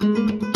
thank mm-hmm. you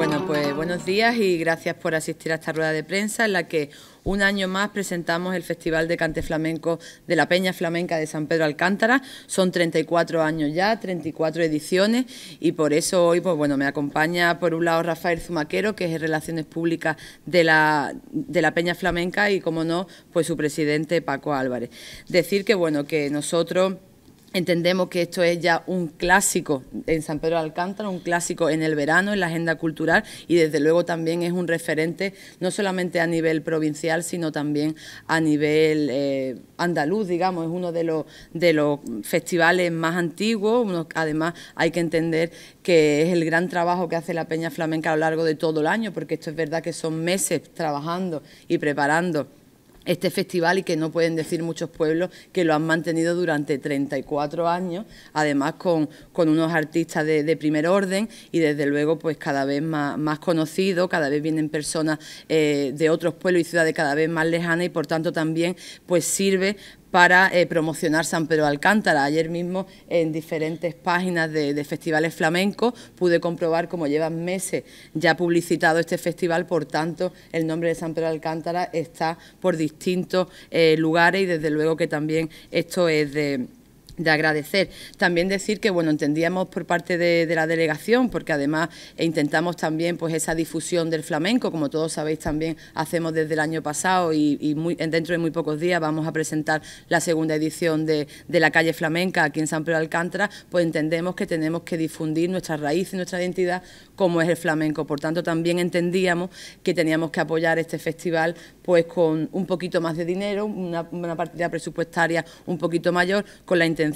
Bueno, pues buenos días y gracias por asistir a esta rueda de prensa en la que un año más presentamos el Festival de Cante Flamenco de la Peña Flamenca de San Pedro Alcántara. Son 34 años ya, 34 ediciones y por eso hoy pues bueno, me acompaña por un lado Rafael Zumaquero, que es Relaciones Públicas de la, de la Peña Flamenca y como no, pues su presidente Paco Álvarez. Decir que bueno, que nosotros Entendemos que esto es ya un clásico en San Pedro de Alcántara, un clásico en el verano, en la agenda cultural y desde luego también es un referente no solamente a nivel provincial, sino también a nivel eh, andaluz, digamos, es uno de los, de los festivales más antiguos. además, hay que entender que es el gran trabajo que hace la Peña Flamenca a lo largo de todo el año, porque esto es verdad que son meses trabajando y preparando este festival y que no pueden decir muchos pueblos que lo han mantenido durante 34 años, además con, unos artistas de, primer orden y desde luego pues cada vez más, más conocidos, cada vez vienen personas eh, de otros pueblos y ciudades cada vez más lejanas y por tanto también pues sirve para eh, promocionar San Pedro Alcántara. Ayer mismo en diferentes páginas de, festivales flamencos pude comprobar cómo llevan meses ya publicitado este festival, por tanto el nombre de San Pedro Alcántara está por distintos eh, lugares y desde luego que también esto es de de agradecer. También decir que bueno, entendíamos por parte de, de, la delegación, porque además intentamos también pues esa difusión del flamenco, como todos sabéis también hacemos desde el año pasado y, y muy, dentro de muy pocos días vamos a presentar la segunda edición de, de la calle flamenca aquí en San Pedro de Alcántara, pues entendemos que tenemos que difundir nuestra raíz y nuestra identidad como es el flamenco. Por tanto, también entendíamos que teníamos que apoyar este festival pues con un poquito más de dinero, una, una partida presupuestaria un poquito mayor, con la intención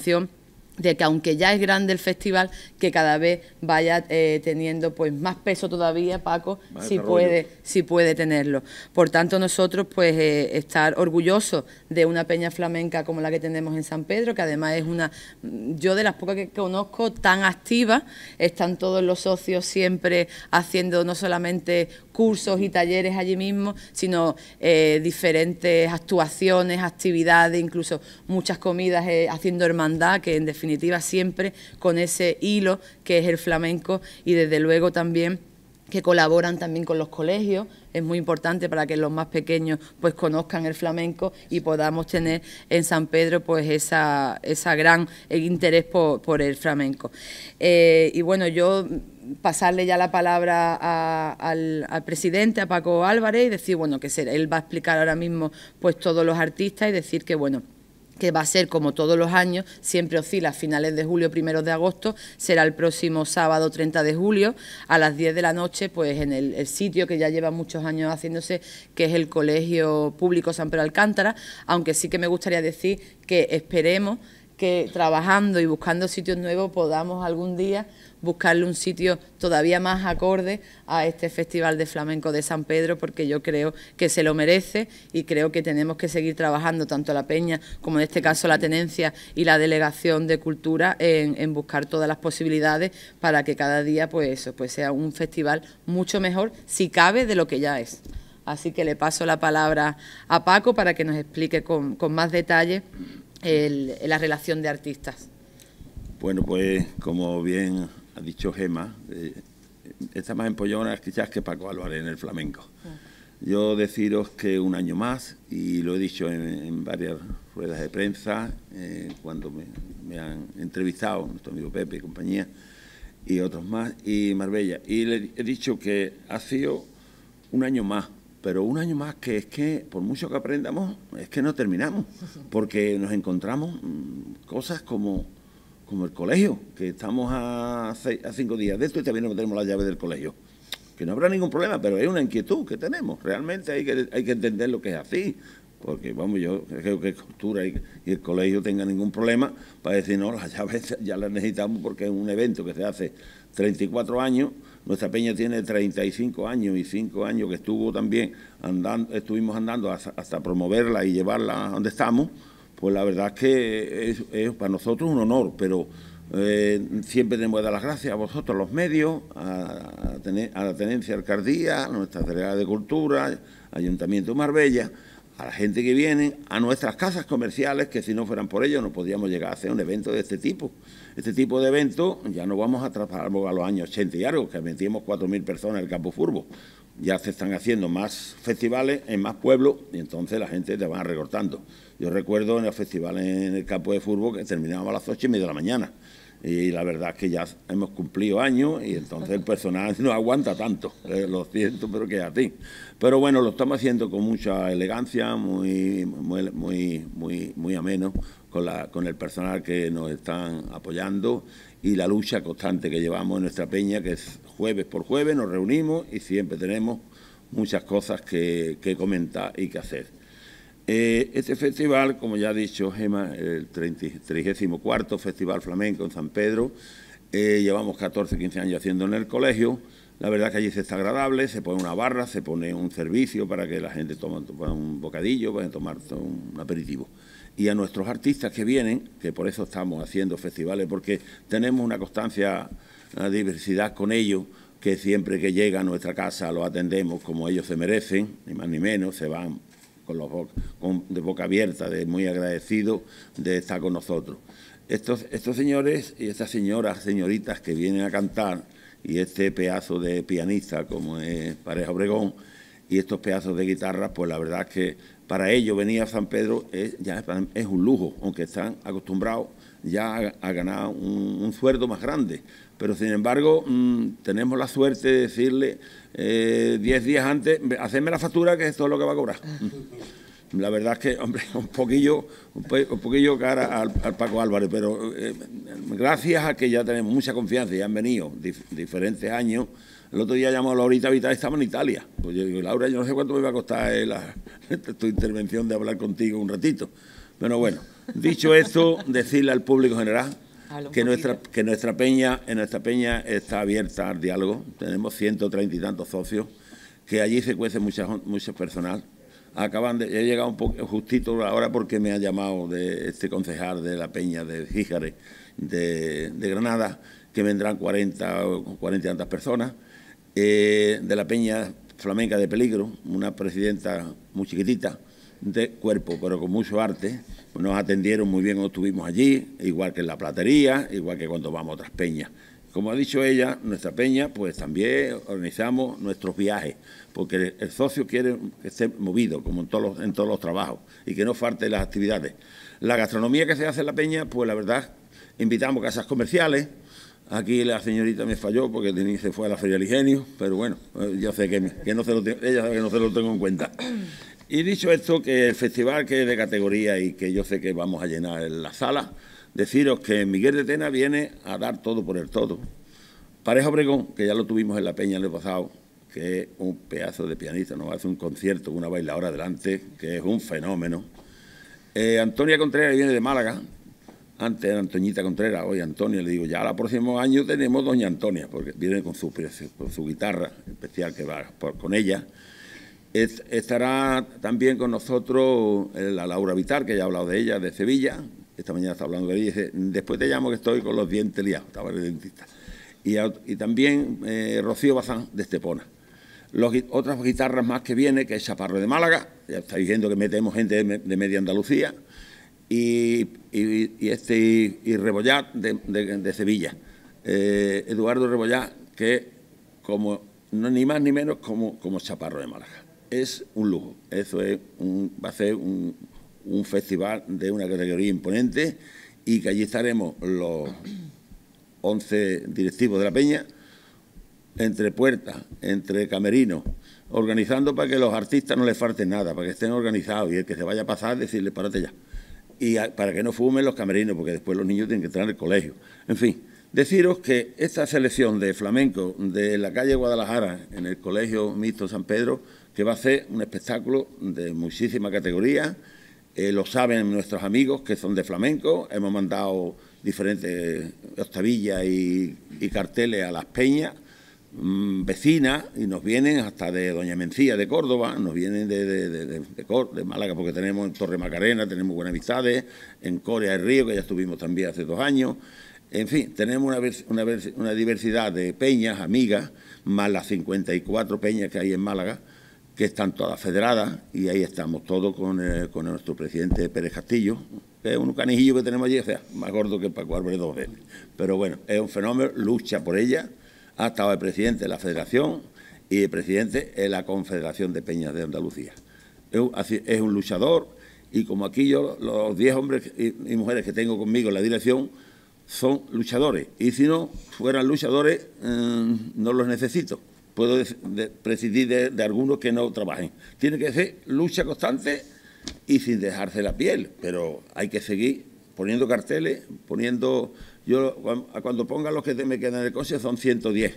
de que aunque ya es grande el festival, que cada vez vaya eh, teniendo pues más peso todavía, Paco, si puede, si puede tenerlo. Por tanto, nosotros pues eh, estar orgullosos de una peña flamenca como la que tenemos en San Pedro, que además es una, mm, yo de las pocas que conozco, tan activa, están todos los socios siempre haciendo no solamente cursos y talleres allí mismo, sino eh, diferentes actuaciones, actividades, incluso muchas comidas eh, haciendo hermandad, que en definitiva siempre con ese hilo que es el flamenco y desde luego también que colaboran también con los colegios, es muy importante para que los más pequeños pues conozcan el flamenco y podamos tener en San Pedro pues esa, esa gran interés por, el flamenco. Eh, y bueno, yo pasarle ya la palabra al, al, presidente, a Paco Álvarez, y decir, bueno, que será, él va a explicar ahora mismo pues todos los artistas y decir que, bueno, que va a ser como todos los años, siempre oscila a finales de julio, primeros de agosto, será el próximo sábado 30 de julio a las 10 de la noche, pues en el, el sitio que ya lleva muchos años haciéndose, que es el Colegio Público San Pedro Alcántara, aunque sí que me gustaría decir que esperemos que trabajando y buscando sitios nuevos podamos algún día buscarle un sitio todavía más acorde a este Festival de Flamenco de San Pedro, porque yo creo que se lo merece y creo que tenemos que seguir trabajando, tanto la Peña como en este caso la Tenencia y la Delegación de Cultura, en, buscar todas las posibilidades para que cada día pues, eso, pues sea un festival mucho mejor, si cabe, de lo que ya es. Así que le paso la palabra a Paco para que nos explique con, con más detalle la relación de artistas. Bueno, pues como bien ha dicho Gema, está eh, más empollona quizás que Paco Álvarez en el flamenco. Mm. Yo deciros que un año más, y lo he dicho en, varias ruedas de prensa, eh, cuando me, me, han entrevistado, nuestro amigo Pepe y compañía, y otros más, y Marbella, y le he dicho que ha sido un año más pero un año más que es que, por mucho que aprendamos, es que no terminamos, porque nos encontramos mm, cosas como, como el colegio, que estamos a, cinco días de esto y también no tenemos la llave del colegio. Que no habrá ningún problema, pero hay una inquietud que tenemos. Realmente hay que, hay que entender lo que es así, porque vamos, yo creo que cultura y, el colegio tenga ningún problema para decir, no, las llaves ya las necesitamos porque es un evento que se hace 34 años nuestra peña tiene 35 años y 5 años que estuvo también andando, estuvimos andando hasta, promoverla y llevarla donde estamos, pues la verdad es que es, para nosotros un honor, pero eh, siempre tenemos que dar las gracias a vosotros, los medios, a, a la Tenencia Alcaldía, a nuestra Delegada de Cultura, Ayuntamiento de Marbella a la gente que viene, a nuestras casas comerciales, que si no fueran por ellos no podríamos llegar a hacer un evento de este tipo. Este tipo de evento ya no vamos a atrapar a los años 80 y algo, que metíamos 4.000 personas en el campo furbo. Ya se están haciendo más festivales en más pueblos y entonces la gente te va recortando. Yo recuerdo en el festival en el campo de furbo que terminábamos a las 8 y media de la mañana y la verdad es que ya hemos cumplido años y entonces el personal no aguanta tanto, eh, lo siento, pero que a ti. Pero bueno, lo estamos haciendo con mucha elegancia, muy, muy, muy, muy, muy ameno con, la, con el personal que nos están apoyando y la lucha constante que llevamos en nuestra peña, que es jueves por jueves, nos reunimos y siempre tenemos muchas cosas que, que comentar y que hacer este festival, como ya ha dicho Gema, el 34 Festival Flamenco en San Pedro, eh, llevamos 14, 15 años haciendo en el colegio. La verdad que allí se está agradable, se pone una barra, se pone un servicio para que la gente tome un bocadillo, para tomar un aperitivo. Y a nuestros artistas que vienen, que por eso estamos haciendo festivales, porque tenemos una constancia, una diversidad con ellos, que siempre que llega a nuestra casa lo atendemos como ellos se merecen, ni más ni menos, se van con los de boca abierta, de muy agradecido de estar con nosotros. Estos, estos señores y estas señoras, señoritas que vienen a cantar, y este pedazo de pianista como es Pareja Obregón, y estos pedazos de guitarra, pues la verdad es que para ellos venir a San Pedro es un lujo, aunque están acostumbrados ya ha ganado un, sueldo más grande. Pero sin embargo, mm, tenemos la suerte de decirle eh, ...diez días antes, hacedme la factura que esto es lo que va a cobrar. La verdad es que, hombre, un poquillo, un, poquillo cara al, Paco Álvarez, pero eh, gracias a que ya tenemos mucha confianza y han venido diferentes años. El otro día llamó a Laurita Vital, estaba en Italia. Pues yo digo, Laura, yo no sé cuánto me va a costar eh, la, tu intervención de hablar contigo un ratito. Pero bueno. Dicho esto, decirle al público general que nuestra, que nuestra peña, en nuestra peña está abierta al diálogo. Tenemos 130 y tantos socios, que allí se cuece mucho, personal. Acaban de, he llegado un poco justito ahora porque me ha llamado de este concejal de la peña de Jíjare de, Granada, que vendrán 40 o 40 y tantas personas, eh, de la peña flamenca de peligro, una presidenta muy chiquitita, de cuerpo, pero con mucho arte. Nos atendieron muy bien, cuando estuvimos allí, igual que en la platería, igual que cuando vamos a otras peñas. Como ha dicho ella, nuestra peña, pues también organizamos nuestros viajes, porque el, socio quiere que esté movido, como en todos, los, en todos los trabajos, y que no falte las actividades. La gastronomía que se hace en la peña, pues la verdad, invitamos casas comerciales, Aquí la señorita me falló porque se fue a la Feria del Ingenio, pero bueno, eh, yo sé que, no se lo, ella sabe que no se lo tengo en cuenta. Y dicho esto, que el festival que es de categoría y que yo sé que vamos a llenar en la sala, deciros que Miguel de Tena viene a dar todo por el todo. Pareja Obregón, que ya lo tuvimos en la peña el pasado, que es un pedazo de pianista, nos hace un concierto con una bailadora delante, que es un fenómeno. Eh, Antonia Contreras viene de Málaga, antes era Antoñita Contreras, hoy Antonia, le digo, ya el próximo año tenemos Doña Antonia, porque viene con su, guitarra especial que va con ella. Estará también con nosotros eh, la Laura Vitar, que ya he hablado de ella, de Sevilla. Esta mañana está hablando de ella y dice, después te llamo que estoy con los dientes liados, estaba el dentista. Y, también eh, Rocío Bazán, de Estepona. otras guitarras más que viene, que es Chaparro de Málaga, ya estáis viendo que metemos gente de, media Andalucía, y, este y, Rebollat de, Sevilla. Eh, Eduardo Rebollat, que como ni más ni menos como, como Chaparro de Málaga es un lujo. Eso es va a ser un, festival de una categoría imponente y que allí estaremos los 11 directivos de la Peña, entre puertas, entre camerinos, organizando para que los artistas no les falte nada, para que estén organizados y el que se vaya a pasar, decirle, párate ya. Y para que no fumen los camerinos, porque después los niños tienen que entrar al colegio. En fin, deciros que esta selección de flamenco de la calle Guadalajara, en el Colegio Mixto San Pedro, que va a ser un espectáculo de muchísima categoría. Eh, lo saben nuestros amigos que son de flamenco. Hemos mandado diferentes octavillas y, carteles a las peñas mm, vecinas y nos vienen hasta de Doña Mencía de Córdoba, nos vienen de, de, de, Málaga porque tenemos en Torre Macarena, tenemos buenas amistades, en Corea del Río, que ya estuvimos también hace dos años. En fin, tenemos una, una diversidad de peñas, amigas, más las 54 peñas que hay en Málaga que están todas federadas y ahí estamos todos con, eh, con nuestro presidente Pérez Castillo, que es un canijillo que tenemos allí, o sea, más gordo que Paco Álvarez dos Pero bueno, es un fenómeno, lucha por ella, ha estado el presidente de la federación y el presidente de la Confederación de Peñas de Andalucía. Es un, luchador y como aquí yo, los 10 hombres y, mujeres que tengo conmigo en la dirección, son luchadores. Y si no fueran luchadores, eh, no los necesito puedo presidir de, algunos que no trabajen. Tiene que ser lucha constante y sin dejarse la piel, pero hay que seguir poniendo carteles, poniendo... Yo cuando pongan los que me quedan en el coche son 110.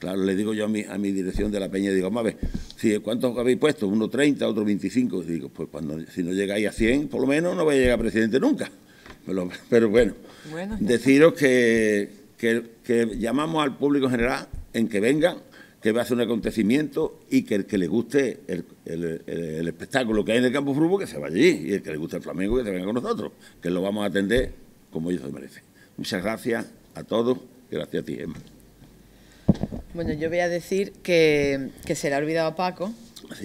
Claro, le digo yo a mi, a mi dirección de la peña, digo, mames, si, ¿cuántos habéis puesto? Uno 30, otro 25. digo, pues cuando, si no llegáis a 100, por lo menos no voy a llegar a presidente nunca. Pero, bueno, deciros que, llamamos al público general en que vengan, que va a hacer un acontecimiento y que el que le guste el, espectáculo que hay en el campo fútbol, que se vaya allí. Y el que le guste el Flamengo, que se venga con nosotros, que lo vamos a atender como ellos se merecen. Muchas gracias a todos. Gracias a ti, Emma. Bueno, yo voy a decir que, que se le ha olvidado a Paco,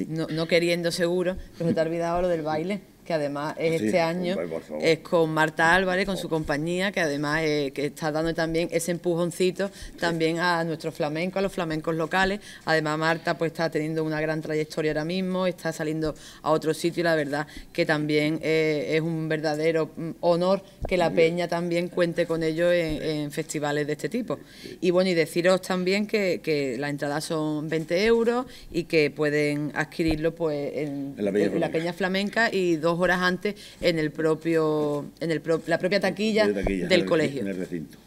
no, queriendo seguro, pero se te ha olvidado lo del baile que además es este año, es con Marta Álvarez, con su compañía, que además eh, que está dando también ese empujoncito también a nuestros flamencos, a los flamencos locales. Además Marta pues está teniendo una gran trayectoria ahora mismo, está saliendo a otro sitio y la verdad que también eh, es un verdadero mm, honor que la peña también cuente con ellos en, festivales de este tipo. Y bueno, y deciros también que, que la entrada son 20 euros y que pueden adquirirlo pues en, en la Peña Flamenca y dos horas antes en el propio, en el la propia taquilla, del colegio. recinto.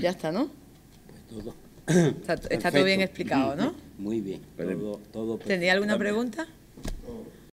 Ya está, ¿no? Pues todo. Está, todo bien explicado, ¿no? Muy bien. Todo, todo alguna pregunta? no